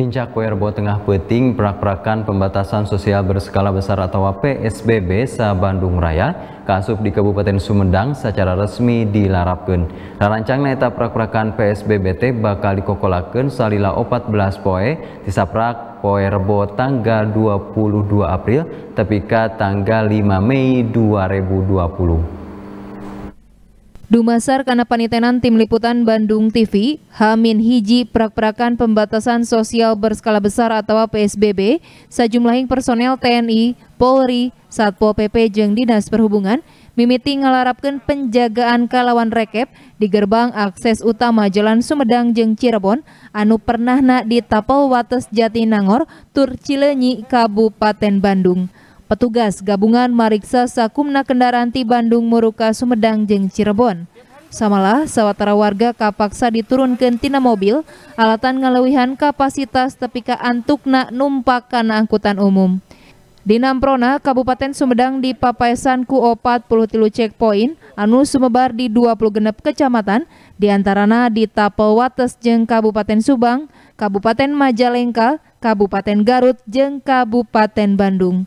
Puncak Kuerbo tengah peting perak-perakan pembatasan sosial berskala besar atau PSBB sa Bandung Raya kasup di Kabupaten Sumedang secara resmi dilarapkan. Rancang neta perak-perakan PSBB bakal dikokolakan salila 14 poe disaprak poe rebo tanggal 22 April tepika tanggal 5 Mei 2020. Dumasar karena panitenan tim liputan Bandung TV, Hamin Hiji prak-prakan pembatasan sosial berskala besar atau PSBB, sejumlah personel TNI, Polri, Satpol PP jeng Dinas Perhubungan, mimiti ngelarapkan penjagaan kalawan rekep di gerbang akses utama Jalan Sumedang jeng Cirebon, anu pernahna di Tapel Wates Jatinangor, Tur Cilenyi, Kabupaten Bandung. Petugas gabungan mariksa sakumna kendaraan di Bandung Muruka Sumedang Jeng Cirebon. Samalah sawatara warga kapaksa diturunkan tina mobil, alatan ngalewihan kapasitas tepika antukna numpak kana angkutan umum. Di Namprona, Kabupaten Sumedang di Papaesan ku 43 checkpoint anu sumebar di 20 genep kecamatan, diantarana di Tapel Wates jeng Kabupaten Subang, Kabupaten Majalengka, Kabupaten Garut Jeng Kabupaten Bandung.